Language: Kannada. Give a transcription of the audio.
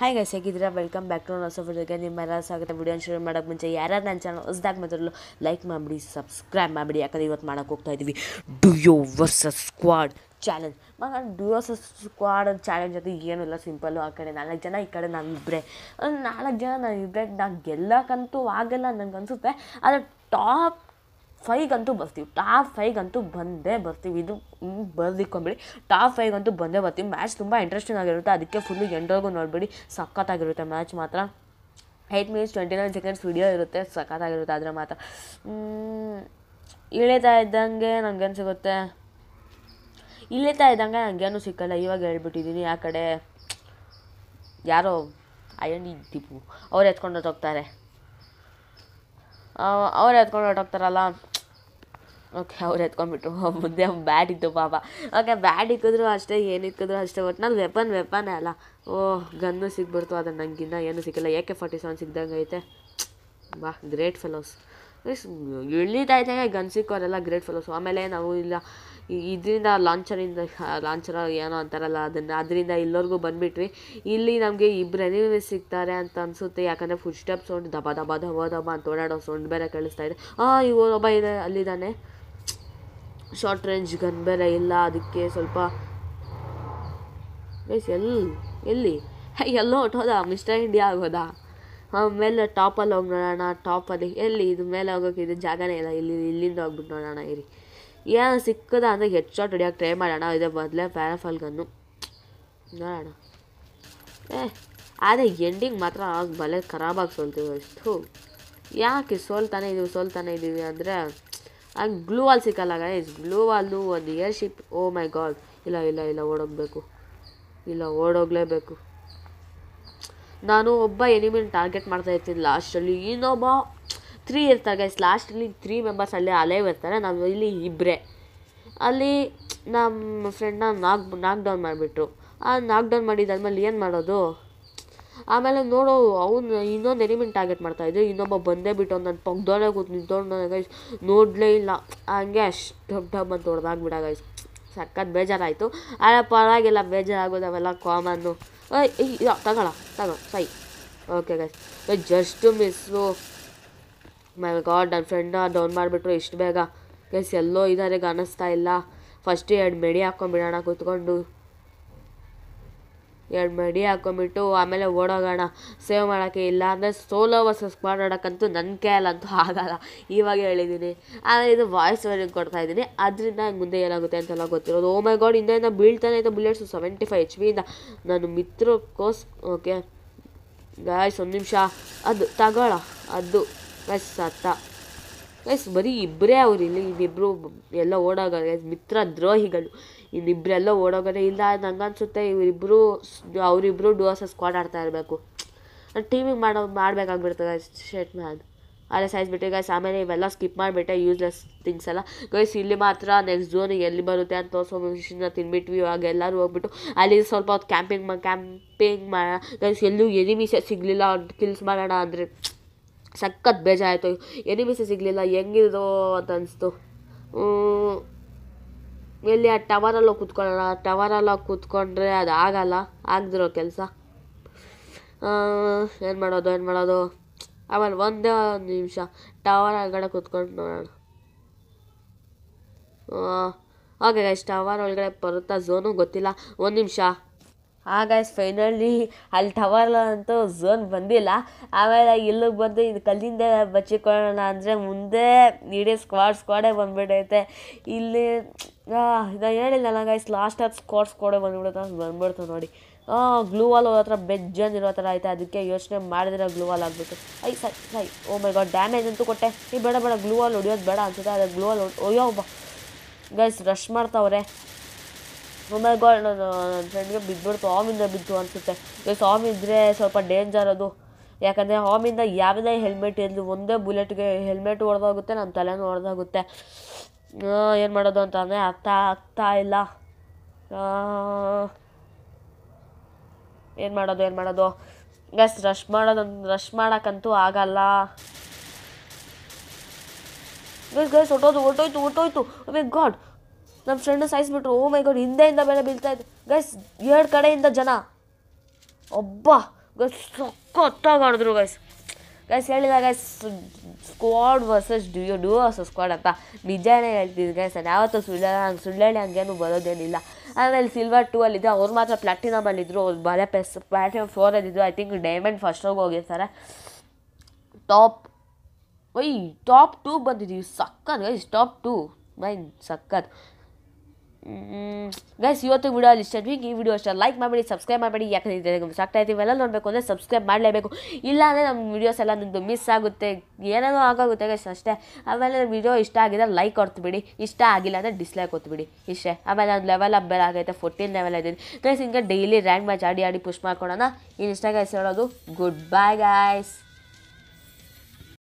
ಹಾಯ್ ಗೈಸ್ ಹೇಗಿದ್ದೀರಾ ವೆಲ್ಕಮ್ ಬ್ಯಾಕ್ ಟು ಹೊಸ ವಿಡಿಯೋಗೆ ನಿಮ್ಮೆಲ್ಲ ಸ್ವಾಗತ ವಿಡಿಯೋ ಶುರು ಮಾಡೋಕ್ಕೆ ಮುಂಚೆ ಯಾರ್ಯಾರು ನನ್ನ ಚಾನಲ್ ಹೊಸ್ದಾಗಿ ಮೊದಲು ಲೈಕ್ ಮಾಡಿಬಿಡಿ ಸಬ್ಸ್ಕ್ರೈಬ್ ಮಾಡಿಬಿಡಿ ಯಾಕಂದ್ರೆ ಇವತ್ತು ಮಾಡೋಕ್ಕೆ ಹೋಗ್ತಾ ಇದ್ದೀವಿ ಡುಯೋ ವರ್ಸಸ್ ಸ್ಕ್ವಾಡ್ ಚಾಲೆಂಜ್ ಮತ್ತು ವರ್ಸಸ್ ಸ್ಕ್ವಾಡ್ ಚಾಲೆಂಜ್ ಅದು ಏನು ಇಲ್ಲ ಸಿಂಪಲ್ಲು ಆ ಕಡೆ ನಾಲ್ಕು ಜನ ಈ ಕಡೆ ನಾನು ಇಬ್ಬರೇ ನಾಲ್ಕು ಜನ ನಾನು ಇಬ್ಬರೇ ನಾನು ಗೆಲ್ಲಕ್ಕಂತೂ ಆಗಲ್ಲ ನನಗೆ ಅನಿಸುತ್ತೆ ಆದರೆ ಟಾಪ್ ಫೈಗಂತೂ ಬರ್ತೀವಿ ಟಾಪ್ ಫೈಗಂತೂ ಬಂದೇ ಬರ್ತೀವಿ ಇದು ಬರ್ದಿಕ್ಕೊಂಬಿಡಿ ಟಾಪ್ ಫೈಗಂತೂ ಬಂದೇ ಬರ್ತೀವಿ ಮ್ಯಾಚ್ ತುಂಬ ಇಂಟ್ರೆಸ್ಟಿಂಗ್ ಆಗಿರುತ್ತೆ ಅದಕ್ಕೆ ಫುಲ್ಲು ಎಂಡೋರ್ಗೂ ನೋಡಿಬಿಡಿ ಸಖತ್ತಾಗಿರುತ್ತೆ ಮ್ಯಾಚ್ ಮಾತ್ರ eight minutes twenty nine seconds video ಇರುತ್ತೆ ಸಖತ್ತಾಗಿರುತ್ತೆ ಆದರೆ ಮಾತ್ರ ಇಳಿತಾ ಇದ್ದಂಗೆ ನನಗೇನು ಸಿಗುತ್ತೆ ಇಳಿತಾ ಇದ್ದಂಗೆ ನನಗೇನು ಸಿಕ್ಕಲ್ಲ ಇವಾಗ ಹೇಳ್ಬಿಟ್ಟಿದ್ದೀನಿ ಆ ಕಡೆ ಯಾರೋ ಅಯ್ಯಂಡಿ ದೀಪು ಅವ್ರು ಎತ್ಕೊಂಡು ಹೋಗ್ತಾರೆ ಅವ್ರು ಎತ್ಕೊಂಡು ಹೊಟ್ಟೋಗ್ತಾರಲ್ಲ ಓಕೆ ಅವ್ರು ಎತ್ಕೊಂಡ್ಬಿಟ್ರು ಮುಂದೆ ಅವ್ನು ಇತ್ತು ಪಾಪ ಓಕೆ ಬ್ಯಾಡ್ ಇಕ್ಕಿದ್ರು ಅಷ್ಟೇ ಏನು ಇಕ್ಕಿದ್ರು ಅಷ್ಟೇ ನಾನು ವೆಪನ್ ವೆಪನ್ ಅಲ್ಲ ಓ ಗನ್ನು ಸಿಗ್ಬಿಡ್ತು ಅದು ನನಗಿನ್ನ ಏನೂ ಸಿಕ್ಕಿಲ್ಲ ಎ ಕೆ ಫಾರ್ಟಿ ಸೆವೆನ್ ಸಿಗ್ದಂಗೆ ಐತೆ ಬಾ ಗ್ರೇಟ್ ಫೆಲೋಸ್ ಇಳಿತಾ ಇದ್ದಂಗೆ ಗನ್ ಸಿಕ್ಕೋರೆಲ್ಲ ಗ್ರೇಟ್ ಫೆಲೋಸ್ ಆಮೇಲೆ ನಾವು ಇಲ್ಲ ಇದರಿಂದ ಲಾಂಚರಿಂದ ಲಾಂಚರ ಏನೋ ಅಂತಾರಲ್ಲ ಅದನ್ನು ಅದರಿಂದ ಇಲ್ಲೋರ್ಗೂ ಬಂದುಬಿಟ್ವಿ ಇಲ್ಲಿ ನಮಗೆ ಇಬ್ಬರು ಎನಿಮೀಸ್ ಸಿಗ್ತಾರೆ ಅಂತ ಅನಿಸುತ್ತೆ ಯಾಕಂದರೆ ಫುಡ್ ಸ್ಟೆಪ್ ಸೌಂಡ್ ದಬ ದಬ ದಬ ದಬ ಅಂತ ಓಡಾಡೋ ಸೌಂಡ್ ಬೇರೆ ಕೇಳಿಸ್ತಾ ಇದೆ ಹಾಂ ಒಬ್ಬ ಇದೆ ಅಲ್ಲಿದ್ದಾನೆ ಶಾರ್ಟ್ ರೇಂಜ್ ಗನ್ ಬೇರೆ ಇಲ್ಲ ಅದಕ್ಕೆ ಸ್ವಲ್ಪ ಗೈಸ್ ಎಲ್ಲಿ ಎಲ್ಲಿ ಎಲ್ಲೋ ಹೊಟ್ಟೋದ ಮಿಸ್ಟರ್ ಇಂಡಿಯಾ ಆಗೋದಾ ಆಮೇಲೆ ಟಾಪಲ್ಲಿ ಹೋಗಿ ನೋಡೋಣ ಟಾಪಲ್ಲಿ ಎಲ್ಲಿ ಇದು ಮೇಲೆ ಹೋಗೋಕೆ ಇದು ಜಾಗನೇ ಇಲ್ಲ ಇಲ್ಲಿ ಇಲ್ಲಿಂದ ಹೋಗ್ಬಿಟ್ಟು ನೋಡೋಣ ಇರಿ ಏನು ಸಿಕ್ಕದ ಅಂದರೆ ಹೆಡ್ ಶಾಟ್ ಹೊಡಿಯೋಕೆ ಟ್ರೈ ಮಾಡೋಣ ಇದೇ ಬದಲೇ ಪ್ಯಾರಫಾಲ್ ಗನ್ನು ನೋಡೋಣ ಏ ಆದರೆ ಎಂಡಿಂಗ್ ಮಾತ್ರ ಬಲೆ ಬಲೆ ಖರಾಬಾಗಿ ಸೋಲ್ತೀವಿ ಅಷ್ಟು ಯಾಕೆ ಸೋಲ್ತಾನೆ ಇದೀವಿ ಸೋಲ್ತಾನೆ ಇದ್ದೀವಿ ಅಂದರೆ ಆ್ಯಂಡ್ ಗ್ಲೂ ವಾಲ್ ಸಿಕ್ಕಲ್ಲ ಗೈಸ್ ಗ್ಲೂ ವಾಲ್ನು ಒಂದು ಇಯರ್ ಶಿಪ್ ಓ ಮೈ ಗಾಡ್ ಇಲ್ಲ ಇಲ್ಲ ಇಲ್ಲ ಓಡೋಗಬೇಕು ಇಲ್ಲ ಓಡೋಗ್ಲೇಬೇಕು ನಾನು ಒಬ್ಬ ಎನಿಮಿನ ಟಾರ್ಗೆಟ್ ಮಾಡ್ತಾ ಇರ್ತೀನಿ ಲಾಸ್ಟಲ್ಲಿ ಇನ್ನೊಬ್ಬ ತ್ರೀ ಇರ್ತಾರೆ ಗೈಸ್ ಲಾಸ್ಟಲ್ಲಿ ತ್ರೀ ಮೆಂಬರ್ಸ್ ಅಲ್ಲಿ ಅಲೇ ಇರ್ತಾರೆ ನಾನು ಇಲ್ಲಿ ಇಬ್ಬರೇ ಅಲ್ಲಿ ನಮ್ಮ ಫ್ರೆಂಡ್ನ ನಾಕ್ ನಾಕ್ ಡೌನ್ ಮಾಡಿಬಿಟ್ರು ಆ ನಾಕ್ ಡೌನ್ ಮಾಡಿದ್ದಾದ್ಮೇಲೆ ಏನು ಮಾಡೋದು ಆಮೇಲೆ ನೋಡು ಅವ್ನು ಇನ್ನೊಂದು ಎನಿಮೆಂಟ್ ಟಾರ್ಗೆಟ್ ಮಾಡ್ತಾಯಿದ್ದೆ ಇನ್ನೊಬ್ಬ ಬಂದೇ ಬಿಟ್ಟು ನನ್ನ ಪಕ್ಕದೊಳಗೆ ಕೂತು ನಿಂತೋಣ ಗಾಯ್ಸ್ ನೋಡಲೇ ಇಲ್ಲ ಹಂಗೆ ಅಷ್ಟು ಡಬ್ ಡಬ್ ಅಂತ ಹೊಡೆದಾಗ್ಬಿಡ ಗೈಸ್ ಸಕ್ಕತ್ ಬೇಜಾರಾಯಿತು ಆದರೆ ಪರವಾಗಿಲ್ಲ ಬೇಜಾರಾಗೋದು ಅವೆಲ್ಲ ಕಾಮನ್ನು ಅಯ್ಯ ತಗೊಳ ತಗೋ ಸೈ okay guys just miss my god ನನ್ನ ಫ್ರೆಂಡ್ನ ಡೌನ್ ಮಾಡಿಬಿಟ್ರು ಇಷ್ಟು ಬೇಗ ಗೈಸ್ ಎಲ್ಲೋ ಇದಾರೆ ಅನ್ನಿಸ್ತಾ ಇಲ್ಲ ಫಸ್ಟ್ ಎರಡು ಮೆಡಿ ಹಾಕ್ಕೊಂಡ್ಬಿಡೋಣ ಕೂತ್ಕೊಂಡು ಎರಡು ಮಡಿ ಹಾಕೊಂಬಿಟ್ಟು ಆಮೇಲೆ ಓಡೋಗೋಣ ಸೇವ್ ಮಾಡೋಕ್ಕೆ ಇಲ್ಲ ಅಂದರೆ ಸೋಲೋ ವರ್ಸಸ್ ಸ್ಕ್ವಾಡ್ ಆಡೋಕ್ಕಂತೂ ನನ್ನ ಕೈಯಲ್ಲಂತೂ ಆಗಲ್ಲ ಇವಾಗ ಹೇಳಿದ್ದೀನಿ ಆದರೆ ಇದು ವಾಯ್ಸ್ ಓವರಿಂಗ್ ಕೊಡ್ತಾ ಇದ್ದೀನಿ ಅದರಿಂದ ಮುಂದೆ ಏನಾಗುತ್ತೆ ಅಂತೆಲ್ಲ ಗೊತ್ತಿರೋದು ಓ ಮೈ ಗಾಡ್ ಇಂದ ಬೀಳ್ತಾನೆ ಇದೆ ಬುಲೆಟ್ಸು ಸೆವೆಂಟಿ ಫೈವ್ ಎಚ್ ವಿಯಿಂದ ನನ್ನ ಮಿತ್ರಕ್ಕೋಸ್ ಓಕೆ ಗಾಯ್ಸ್ ಒಂದು ನಿಮಿಷ ಅದು ತಗೋಳ ಅದು ಎಸ್ ಸತ್ತ ಗೈಸ್ ಬರೀ ಇಬ್ಬರೇ ಅವ್ರು ಇಲ್ಲಿ ಇನ್ನಿಬ್ಬರು ಎಲ್ಲ ಓಡೋಗಾರೆ ಗೈಸ್ ಮಿತ್ರ ದ್ರೋಹಿಗಳು ಇನ್ನಿಬ್ಬರೆಲ್ಲ ಓಡೋಗೋದೇ ಇಲ್ಲ ನಂಗೆ ಅನ್ಸುತ್ತೆ ಇವರಿಬ್ಬರು ಅವರಿಬ್ಬರು ಡುವರ್ಸ್ ಸ್ಕ್ವಾಡ್ ಆಡ್ತಾ ಇರಬೇಕು ಟೀಮಿಗೆ ಮಾಡೋ ಮಾಡಬೇಕಾಗ್ಬಿಡ್ತದೆ ಶರ್ಟ್ ಮ್ಯಾನ್ ಅಲ್ಲೇ ಸಾಯಿಸ್ಬಿಟ್ಟೆ ಗೈಸ್ ಆಮೇಲೆ ಇವೆಲ್ಲ ಸ್ಕಿಪ್ ಮಾಡಿಬಿಟ್ಟೆ ಯೂಸ್ಲೆಸ್ ಥಿಂಗ್ಸ್ ಎಲ್ಲ ಗೈಸ್ ಇಲ್ಲಿ ಮಾತ್ರ ನೆಕ್ಸ್ಟ್ ಝೋನಿಗೆ ಎಲ್ಲಿ ಬರುತ್ತೆ ಅಂತ ತೋರಿಸೋ ಮಿಷಿನ ತಿನ್ಬಿಟ್ವಿ ಆಗ ಎಲ್ಲರೂ ಹೋಗ್ಬಿಟ್ಟು ಅಲ್ಲಿ ಸ್ವಲ್ಪ ಹೊತ್ತು ಕ್ಯಾಂಪಿಂಗ್ ಮಾ ಕ್ಯಾಂಪಿಂಗ್ ಮಾ ಗೈಸ್ ಎಲ್ಲೂ ಎನಿಮಿಸೇ ಸಿಗಲಿಲ್ಲ ಕಿಲ್ಸ್ ಮಾಡೋಣ ಅಂದರೆ ಸಖತ್ ಬೇಜಾರಾಯಿತು ಎನಿಮಿಸೇ ಸಿಗಲಿಲ್ಲ ಹೆಂಗಿದೋ ಅಂತ ಅನಿಸ್ತು ಎಲ್ಲಿ ಆ ಟವರಲ್ಲೋ ಕೂತ್ಕೊಳ್ಳೋಣ ಟವರಲ್ಲೋ ಕೂತ್ಕೊಂಡ್ರೆ ಅದು ಆಗಲ್ಲ ಆಗದಿರೋ ಕೆಲಸ ಏನು ಮಾಡೋದು ಏನು ಮಾಡೋದು ಆಮೇಲೆ ಒಂದೇ ಒಂದು ನಿಮಿಷ ಟವರ್ ಒಳಗಡೆ ಕೂತ್ಕೊಂಡು ನೋಡೋಣ ಓಕೆ ಗೈಸ್ ಟವರ್ ಒಳಗಡೆ ಬರುತ್ತಾ ಝೋನು ಗೊತ್ತಿಲ್ಲ ಒಂದು ನಿಮಿಷ ಆಗ ಫೈನಲಿ ಅಲ್ಲಿ ಟವರ್ ಅಂತೂ ಝೋನ್ ಬಂದಿಲ್ಲ ಆಮೇಲೆ ಇಲ್ಲಿಗೆ ಬಂದು ಇದು ಕಲ್ಲಿಂದ ಬಚ್ಚಿಕೊಳ್ಳೋಣ ಅಂದರೆ ಮುಂದೆ ಇಡೀ ಸ್ಕ್ವಾಡ್ ಸ್ಕ್ವಾಡೇ ಬಂದುಬಿಟ್ಟೈತೆ ಇಲ್ಲಿ ನಾನು ಹೇಳಿಲ್ಲ ಗೈಸ್ ಲಾಸ್ಟ್ ಆಫ್ ಸ್ಕ್ವಾಡ್ ಸ್ಕ್ವಾಡೇ ಬಂದ್ಬಿಡುತ್ತೆ ಅಂತ ನೋಡಿ ಗ್ಲೂ ವಾಲ್ ಹತ್ರ ಬೆಜ್ಜನ್ ಇರೋ ಥರ ಐತೆ ಅದಕ್ಕೆ ಯೋಚನೆ ಮಾಡಿದ್ರೆ ಗ್ಲೂವಾಲ್ ವಾಲ್ ಆಗ್ಬಿಟ್ಟು ಐ ಸೈ ಸೈ ಓ ಮೈ ಗಾಡ್ ಡ್ಯಾಮೇಜ್ ಅಂತೂ ಕೊಟ್ಟೆ ಈ ಬೇಡ ಬೇಡ ಗ್ಲೂ ವಾಲ್ ಹೊಡಿಯೋದು ಬೇಡ ಅನ್ಸುತ್ತೆ ಅದೇ ಗ್ಲೂ ವಾಲ್ ಅಯ್ಯೋ ಗೈಸ್ ರಶ್ ಮಾಡ್ತಾವ್ರೆ ಒಮ್ಮೆ oh ಗಾಡ್ ನಾನು ನನ್ನ ಫ್ರೆಂಡ್ಗೆ ಬಿದ್ದುಬಿಡ್ತು ಆಮಿಂದ ಬಿದ್ದು ಅನಿಸುತ್ತೆ ಗೈಸ್ ಇದ್ದರೆ ಸ್ವಲ್ಪ ಡೇಂಜರ್ ಅದು ಯಾಕಂದರೆ ಆಮಿಂದ ಯಾವುದೇ ಹೆಲ್ಮೆಟ್ ಇರಲಿ ಒಂದೇ ಬುಲೆಟ್ಗೆ ಹೆಲ್ಮೆಟ್ ಹೊಡೆದೋಗುತ್ತೆ ನಮ್ಮ ತಲೆನೂ ಹೊಡೆದೋಗುತ್ತೆ ಏನು ಮಾಡೋದು ಅಂತ ಅಂದರೆ ಅರ್ಥ ಆಗ್ತಾ ಇಲ್ಲ ಏನು ಮಾಡೋದು ಏನು ಮಾಡೋದು ಗಸ್ ರಶ್ ಮಾಡೋದು ರಶ್ ಮಾಡೋಕ್ಕಂತೂ ಆಗಲ್ಲ ಗೈಸ್ ಗೈಸ್ ಹೊಟ್ಟೋದು ಹೊಟ್ಟೋಯ್ತು ಹೊಟ್ಟೋಯ್ತು ಮೇ ಗಾಡ್ oh ನಮ್ ಫ್ರೆಂಡ್ ನ ಸೈಸ್ ಬಿಟ್ರು ಓ ಮೈ ಗಾಡ್ ಹಿಂದೆ ಇಂದ ಮೇಲೆ ಬಿಲ್ತಾ ಇದೆ ಗಾಯ್ಸ್ 2 ಕಡೆ ಇಂದ ಜನ ಅಬ್ಬ ಗೈಸ್ ಸಕ್ಕತ್ತಾಗಿ ಆಡಿದ್ರು ಗಾಯ್ಸ್ ಗಾಯ್ಸ್ ಹೇಳಿದಾ ಗಾಯ್ಸ್ ಸ್ಕ್ವಾಡ್ ವರ್ಸಸ್ 듀오 ಡು ಆರ್ ಸ್ಕ್ವಾಡ್ ಅಂತ ವಿಜಯೇ ಹೇಳಿದೀವಿ ಗಾಯ್ಸ್ ಅನಾವತ್ತ ಸುಳ್ಳೆ ಆ ಸುಳ್ಳೆ ಹಂಗೆನು ಬರೋದೇನಿಲ್ಲ ಆಮೇಲೆ ಸಿಲ್ವರ್ 2 ಅಲ್ಲಿ ಇದ್ದೆ ಅವರ ಮಾತ್ರ ಪ್ಲಾಟಿನಂ ಅಲ್ಲಿ ಇದ್ದ್ರು ಬರೆ ಪೆಸ್ ಪ್ಲಾಟಿನಂ 4 ಅಲ್ಲಿ ಇದ್ದು ಐ ಥಿಂಕ್ ಡೈಮಂಡ್ ಫಸ್ಟ್ ಹೋಗಿ ಗೆತಾರೆ ಟಾಪ್ ಓಯ್ ಟಾಪ್ 2 ಬಂದಿದೀವಿ ಸಕ್ಕತ್ತಾ ಗಾಯ್ಸ್ ಟಾಪ್ 2 ಮೈ ಸಕ್ಕತ್ತಾ ಗೈಸ್ ಇವತ್ತು ವಿಡಿಯೋ ಅಲ್ಲಿ ಇಷ್ಟ ಈ ವಿಡಿಯೋ ಅಷ್ಟೇ ಲೈಕ್ ಮಾಡಬೇಡಿ ಸಬ್ಸ್ಕ್ರೈಬ್ ಮಾಡಬೇಡಿ ಯಾಕಂದ್ರೆ ಸಾಕ್ತಾ ಇದ್ದೀವಿ ಎಲ್ಲ ನೋಡಬೇಕು ಅಂದರೆ ಸಬ್ಸ್ಕ್ರೈಬ್ ಮಾಡಲೇಬೇಕು ಅಂದರೆ ನಮ್ಮ ವೀಡಿಯೋಸ್ ಎಲ್ಲ ನಿಮ್ಮದು ಮಿಸ್ ಆಗುತ್ತೆ ಏನೇನೋ ಆಗೋಗುತ್ತೆ ಗೈಸ್ ಅಷ್ಟೇ ಆಮೇಲೆ ವಿಡಿಯೋ ಇಷ್ಟ ಆಗಿದ್ರೆ ಲೈಕ್ ಕೊಡ್ತುಬಿಡಿ ಇಷ್ಟ ಆಗಿಲ್ಲ ಅಂದರೆ ಡಿಸ್ಲೈಕ್ ಕೊತ್ಬಿಡಿ ಇಷ್ಟೇ ಆಮೇಲೆ ಅದು ಲೆವೆಲ್ ಅಪ್ ಬೇರೆ ಆಗೈತೆ ಫೋರ್ಟೀನ್ ಲೆವೆಲ್ ಇದ್ದೀನಿ ಗೈಸ್ ಹಿಂಗೆ ಡೈಲಿ ರ್ಯಾಂಕ್ ಮ್ಯಾಚ್ ಆಡಿ ಆಡಿ ಪುಷ್ ಮಾಡಿಕೊಡೋಣ ಇನ್ನು ಇಷ್ಟ ಗೈಸ್ ಹೇಳೋದು ಗುಡ್ ಬಾಯ್ ಗಾಯ್ಸ್